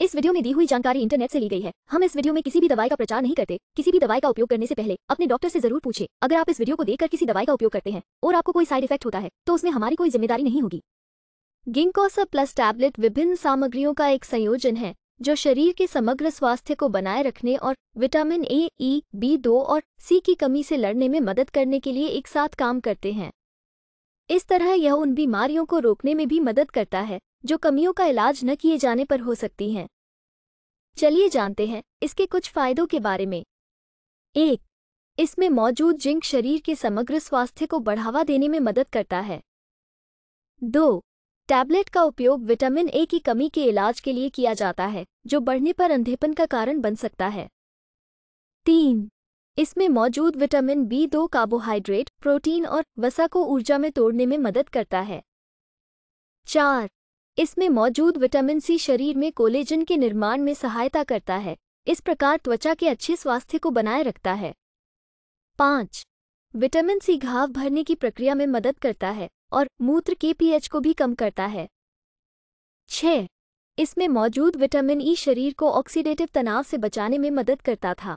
इस वीडियो में दी हुई जानकारी इंटरनेट से ली गई है हम इस वीडियो में किसी भी दवाई का प्रचार नहीं करते किसी भी दवाई का उपयोग करने से पहले अपने डॉक्टर से जरूर पूछे अगर आप इस वीडियो को देखकर किसी दवाई का उपयोग करते हैं और आपको कोई साइड इफेक्ट होता है तो उसमें हमारी कोई जिम्मेदारी नहीं होगी गिंकोसा प्लस टैबलेट विभिन्न सामग्रियों का एक संयोजन है जो शरीर के समग्र स्वास्थ्य को बनाए रखने और विटामिन ए ई बी दो और सी की कमी से लड़ने में मदद करने के लिए एक साथ काम करते हैं इस तरह यह उन बीमारियों को रोकने में भी मदद करता है जो कमियों का इलाज न किए जाने पर हो सकती हैं चलिए जानते हैं इसके कुछ फायदों के बारे में एक इसमें मौजूद जिंक शरीर के समग्र स्वास्थ्य को बढ़ावा देने में मदद करता है दो टैबलेट का उपयोग विटामिन ए की कमी के इलाज के लिए किया जाता है जो बढ़ने पर अंधेपन का कारण बन सकता है तीन इसमें मौजूद विटामिन बी दो कार्बोहाइड्रेट प्रोटीन और वसा को ऊर्जा में तोड़ने में मदद करता है चार इसमें मौजूद विटामिन सी शरीर में कोलेजन के निर्माण में सहायता करता है इस प्रकार त्वचा के अच्छे स्वास्थ्य को बनाए रखता है पाँच विटामिन सी घाव भरने की प्रक्रिया में मदद करता है और मूत्र के पीएच को भी कम करता है छ इसमें मौजूद विटामिन ई e शरीर को ऑक्सीडेटिव तनाव से बचाने में मदद करता था